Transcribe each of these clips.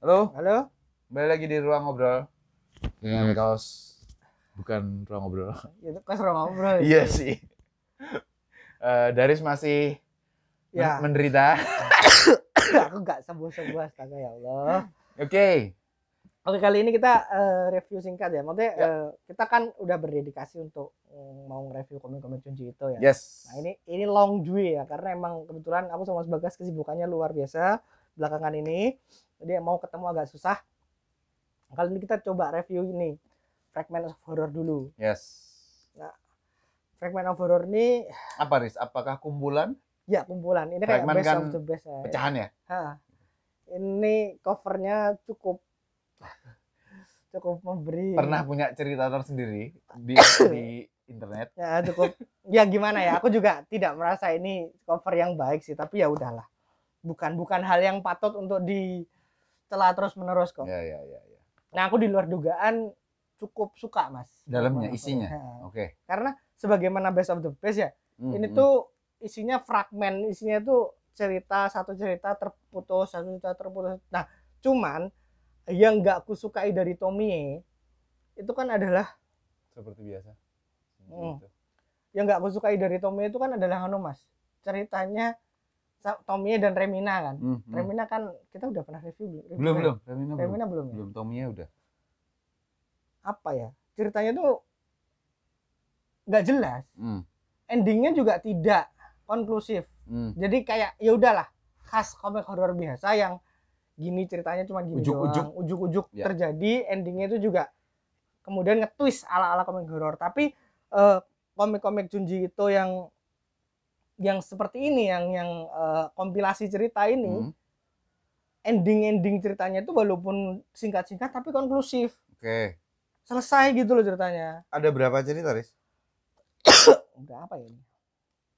Halo. Halo. Kembali lagi di ruang ngobrol iya. dengan kaos bukan ruang ngobrol. Itu kaos ruang ngobrol. Ya? iya sih. Uh, Daris masih ya. Men menderita. Aku nggak sembuh-sembuh astaga ya Allah. Oke. Okay. Oke kali ini kita uh, review singkat ya. Maksudnya ya. Uh, kita kan udah berdedikasi untuk um, mau nge-review komik-komik Junji itu ya. Yes. Nah ini ini long due ya karena emang kebetulan aku sama Bagas kesibukannya luar biasa belakangan ini jadi mau ketemu agak susah kali ini kita coba review ini Fragment of Horror dulu yes nah Fragment of Horror ini apa Riz apakah kumpulan ya kumpulan ini kayak best kan of the best ya. pecahan ya ha. ini covernya cukup cukup memberi pernah punya cerita tersendiri di di internet ya cukup ya gimana ya aku juga tidak merasa ini cover yang baik sih tapi ya udahlah bukan bukan hal yang patut untuk ditelah terus menerus kok. Ya, ya, ya, ya. Nah aku di luar dugaan cukup suka mas. Dalamnya isinya. Iya. Oke. Okay. Karena sebagaimana best of the best ya, mm-hmm. ini hmm. tuh isinya fragmen, isinya tuh cerita satu cerita terputus satu cerita terputus. Nah cuman yang nggak aku sukai dari Tomie itu kan adalah seperti biasa. Hmm. Yang nggak aku sukai dari Tomie itu kan adalah anu mas ceritanya Tomie dan Remina kan. Hmm, hmm. Remina kan kita udah pernah review belum? Belum ya? belum. Remina, Remina belum. Ya? belum ya? Tomie udah. Apa ya? Ceritanya tuh nggak jelas. Hmm. Endingnya juga tidak konklusif. Hmm. Jadi kayak ya udahlah khas komik horor biasa yang gini ceritanya cuma gini ujuk, doang. Ujuk ujuk, ya. terjadi endingnya itu juga kemudian ngetwist ala ala komik horor. Tapi eh, komik-komik Junji itu yang yang seperti ini yang yang uh, kompilasi cerita ini hmm. ending-ending ceritanya itu walaupun singkat-singkat tapi konklusif. Oke. Okay. Selesai gitu loh ceritanya. Ada berapa cerita, ris? udah apa ya ini?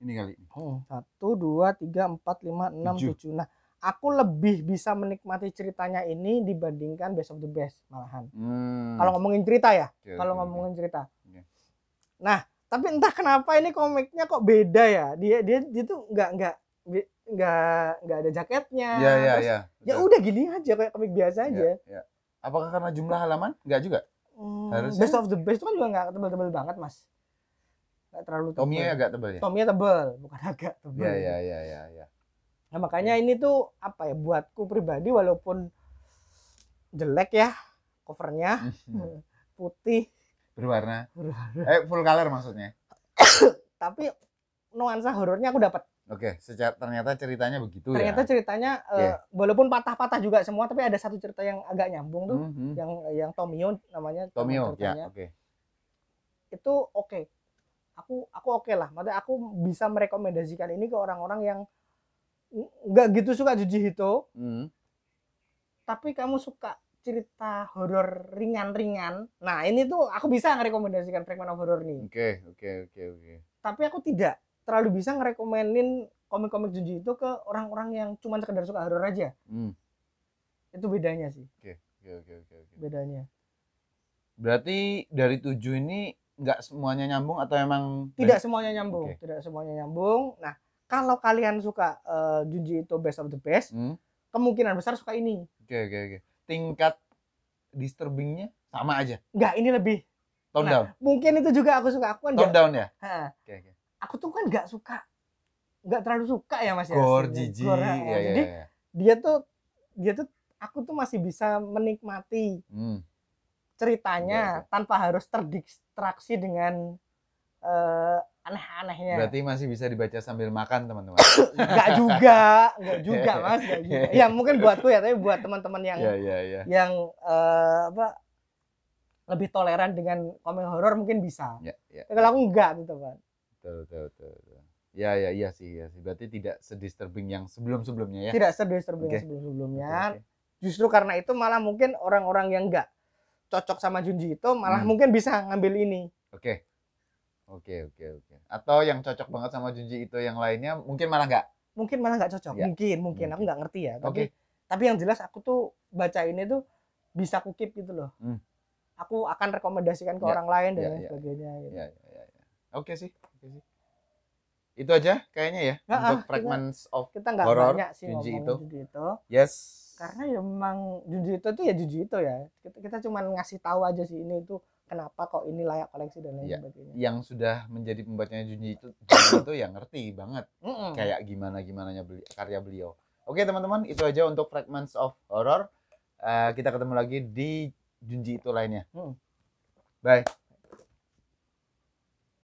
Ini kali. ini hmm. satu, dua, tiga, empat, lima, enam, tujuh. Nah, aku lebih bisa menikmati ceritanya ini dibandingkan Best of the Best malahan. Hmm. Kalau ngomongin cerita ya, yeah, kalau yeah, ngomongin cerita. Yeah. Nah, tapi entah kenapa ini komiknya kok beda ya dia dia itu tuh nggak nggak nggak nggak ada jaketnya ya ya terus, ya ya udah gini aja kayak komik biasa ya, aja ya, apakah karena jumlah halaman nggak juga hmm, best of the best itu kan juga nggak tebel-tebel banget mas nggak terlalu tebel. Tommy agak tebel ya Tommy tebel bukan agak tebel ya ya ya ya, ya. nah makanya ya. ini tuh apa ya buatku pribadi walaupun jelek ya covernya mhm. putih berwarna. berwarna. Eh full color maksudnya. Tapi nuansa horornya aku dapat. Oke, secara ternyata ceritanya begitu ternyata ya. Ternyata ceritanya yeah. uh, walaupun patah-patah juga semua tapi ada satu cerita yang agak nyambung tuh mm -hmm. yang yang Tomio namanya. Tomio, ya, oke. Okay. Itu oke. Okay. Aku aku oke okay lah. Maksudnya aku bisa merekomendasikan ini ke orang-orang yang nggak gitu suka Jujihito. Mm. Tapi kamu suka cerita horor ringan-ringan. Nah, ini tuh aku bisa ngerekomendasikan Fragment of Horror nih. Oke, okay, oke, okay, oke, okay, oke. Okay. Tapi aku tidak terlalu bisa ngerekomenin komik-komik Junji itu ke orang-orang yang cuma sekedar suka horor aja. Hmm. Itu bedanya sih. Oke, okay, oke, okay, oke, okay, oke. Okay. Bedanya. Berarti dari tujuh ini nggak semuanya nyambung atau emang tidak semuanya nyambung, okay. tidak semuanya nyambung. Nah, kalau kalian suka uh, Junji itu best of the best, hmm. kemungkinan besar suka ini. Oke, okay, oke, okay, oke. Okay tingkat disturbingnya sama aja? Enggak, ini lebih. Tone nah, down. Mungkin itu juga aku suka. Aku kan Tone down ya? Heeh. Okay, okay. Aku tuh kan gak suka gak terlalu suka ya Mas ya? Gor, ya. Jijik. ya, ya, Jadi ya, ya. dia tuh dia tuh aku tuh masih bisa menikmati hmm. ceritanya ya, ya. tanpa harus terdistraksi dengan uh, aneh-anehnya. Berarti masih bisa dibaca sambil makan teman-teman. Enggak juga, enggak juga mas, enggak juga. Ya mungkin buatku ya, tapi buat teman-teman yang yeah, yeah, yeah. yang uh, apa lebih toleran dengan komik horor mungkin bisa. Yeah, yeah, ya, ya Kalau ya. aku enggak gitu kan. Betul, betul, betul, betul. Ya, ya, iya sih, iya sih. Berarti tidak sedisturbing yang sebelum-sebelumnya ya? Tidak sedisturbing okay. yang sebelum-sebelumnya. Okay, okay. Justru karena itu malah mungkin orang-orang yang enggak cocok sama Junji itu malah hmm. mungkin bisa ngambil ini. Oke. Oke oke oke. Atau yang cocok banget sama Junji itu yang lainnya mungkin malah nggak? Mungkin malah nggak cocok. Ya. Mungkin, mungkin mungkin aku nggak ngerti ya. Oke. okay. tapi yang jelas aku tuh baca ini tuh bisa kukip gitu loh. Hmm. Aku akan rekomendasikan ke ya. orang lain dan ya, ya. sebagainya. Gitu. Ya, ya, ya, ya. Oke sih. Oke sih. Itu aja kayaknya ya nah, untuk ah, fragments kita, of kita gak horror banyak sih Junji itu. Junji itu. Yes. Karena ya memang Junji itu tuh ya Junji itu ya. Kita, kita cuman ngasih tahu aja sih ini tuh kenapa kok ini layak koleksi dan lain ya, sebagainya. Yang sudah menjadi pembacanya Junji itu Junji itu yang ngerti banget mm -mm. kayak gimana gimana beli, karya beliau. Oke teman-teman itu aja untuk Fragments of Horror. Uh, kita ketemu lagi di Junji itu lainnya. Mm. Bye.